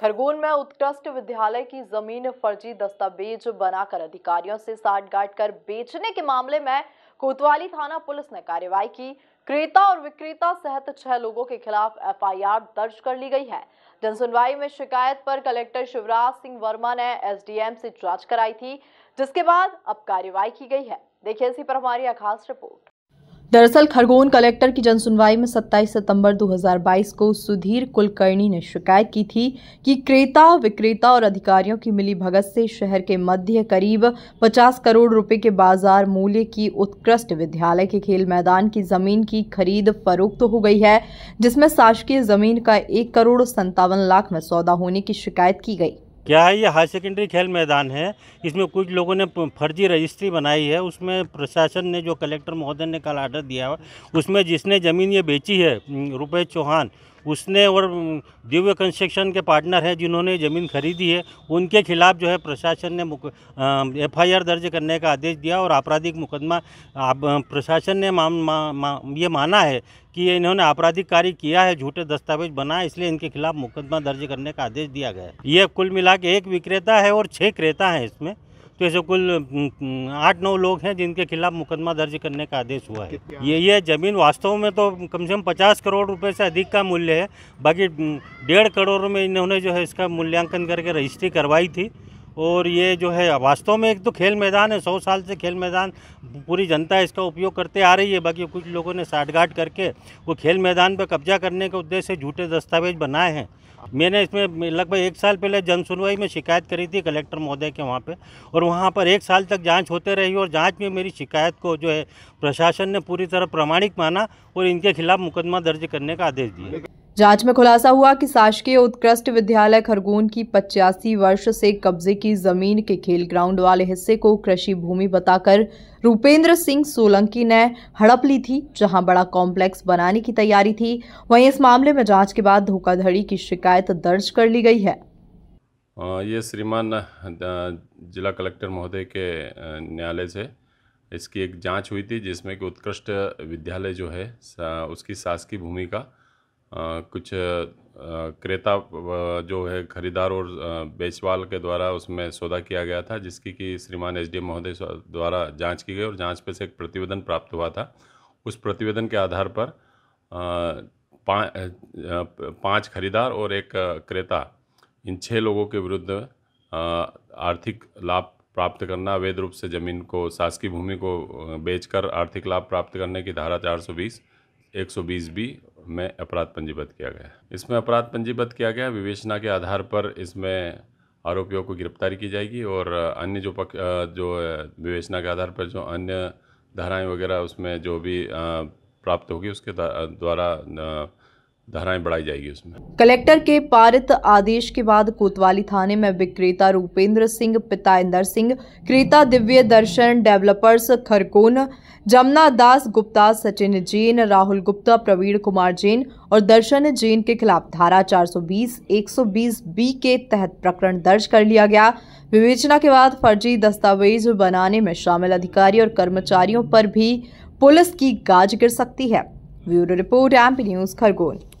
खरगोन में उत्कृष्ट विद्यालय की जमीन फर्जी दस्तावेज बनाकर अधिकारियों से साठगांठ कर बेचने के मामले में कोतवाली थाना पुलिस ने कार्रवाई की क्रेता और विक्रेता सहित छह लोगों के खिलाफ एफआईआर दर्ज कर ली गई है जनसुनवाई में शिकायत पर कलेक्टर शिवराज सिंह वर्मा ने एसडीएम से जांच कराई थी जिसके बाद अब कार्रवाई की गई है देखिए इसी पर हमारी खास रिपोर्ट दरअसल खरगोन कलेक्टर की जनसुनवाई में 27 सितंबर 2022 को सुधीर कुलकर्णी ने शिकायत की थी कि क्रेता विक्रेता और अधिकारियों की मिली भगत से शहर के मध्य करीब 50 करोड़ रुपए के बाजार मूल्य की उत्कृष्ट विद्यालय के खेल मैदान की जमीन की खरीद फरोख्त तो हो गई है जिसमें शासकीय जमीन का एक करोड़ संतावन लाख में सौदा होने की शिकायत की गई क्या है ये हाई सेकेंडरी खेल मैदान है इसमें कुछ लोगों ने फर्जी रजिस्ट्री बनाई है उसमें प्रशासन ने जो कलेक्टर महोदय ने कल आर्डर दिया है उसमें जिसने ज़मीन ये बेची है रुपेश चौहान उसने और दिव्य कंस्ट्रक्शन के पार्टनर हैं जिन्होंने ज़मीन खरीदी है उनके खिलाफ जो है प्रशासन ने एफआईआर दर्ज करने का आदेश दिया और आपराधिक मुकदमा आप, प्रशासन ने मा, मा, मा, ये माना है कि इन्होंने आपराधिक कार्य किया है झूठे दस्तावेज बनाए इसलिए इनके खिलाफ मुकदमा दर्ज करने का आदेश दिया गया है ये कुल मिला के एक विक्रेता है और छः क्रेता हैं इसमें तो ऐसे कुल आठ नौ लोग हैं जिनके खिलाफ मुकदमा दर्ज करने का आदेश हुआ है ये ये ज़मीन वास्तव में तो कम से कम पचास करोड़ रुपए से अधिक का मूल्य है बाकी डेढ़ करोड़ में इन्होंने जो है इसका मूल्यांकन करके रजिस्ट्री करवाई थी और ये जो है वास्तव में एक तो खेल मैदान है सौ साल से खेल मैदान पूरी जनता इसका उपयोग करते आ रही है बाकी कुछ लोगों ने साठगाठ करके वो खेल मैदान पर कब्जा करने के उद्देश्य से झूठे दस्तावेज बनाए हैं मैंने इसमें लगभग एक साल पहले जन सुनवाई में शिकायत करी थी कलेक्टर महोदय के वहाँ पे और वहाँ पर एक साल तक जांच होते रही और जांच में मेरी शिकायत को जो है प्रशासन ने पूरी तरह प्रमाणिक माना और इनके खिलाफ मुकदमा दर्ज करने का आदेश दिया जांच में खुलासा हुआ कि शासकीय उत्कृष्ट विद्यालय खरगोन की पचासी वर्ष से कब्जे की जमीन के खेल ग्राउंड वाले हिस्से को कृषि भूमि बताकर रूपेंद्र सिंह सोलंकी ने हड़प ली थी जहां बड़ा कॉम्प्लेक्स बनाने की तैयारी थी वहीं इस मामले में जांच के बाद धोखाधड़ी की शिकायत दर्ज कर ली गई है ये श्रीमान जिला कलेक्टर महोदय के न्यायालय से इसकी एक जांच हुई थी जिसमें कि उत्कृष्ट विद्यालय जो है उसकी शासकीय भूमि का कुछ क्रेता जो है ख़रीदार और बेचवाल के द्वारा उसमें सौदा किया गया था जिसकी कि श्रीमान एसडीएम महोदय द्वारा जांच की गई और जांच पे से एक प्रतिवेदन प्राप्त हुआ था उस प्रतिवेदन के आधार पर पांच खरीदार और एक क्रेता इन छः लोगों के विरुद्ध आर्थिक लाभ प्राप्त करना अवैध रूप से ज़मीन को शासकीय भूमि को बेचकर आर्थिक लाभ प्राप्त करने की धारा चार सौ बीस बी में अपराध पंजीबद्ध किया गया इसमें अपराध पंजीबद्ध किया गया विवेचना के आधार पर इसमें आरोपियों को गिरफ्तारी की जाएगी और अन्य जो पक्ष जो विवेचना के आधार पर जो अन्य धाराएं वगैरह उसमें जो भी प्राप्त होगी उसके द्वारा धाराएं बढ़ाई जाएगी उसमें कलेक्टर के पारित आदेश के बाद कोतवाली थाने में विक्रेता रूपेंद्र सिंह पिता इंदर सिंह क्रेता दिव्य दर्शन डेवलपर्स खरकोन जमुना दास गुप्ता सचिन जैन राहुल गुप्ता प्रवीण कुमार जैन और दर्शन जैन के खिलाफ धारा 420 120 बी के तहत प्रकरण दर्ज कर लिया गया विवेचना के बाद फर्जी दस्तावेज बनाने में शामिल अधिकारी और कर्मचारियों पर भी पुलिस की गाज गिर सकती है bureau report MP news Khargone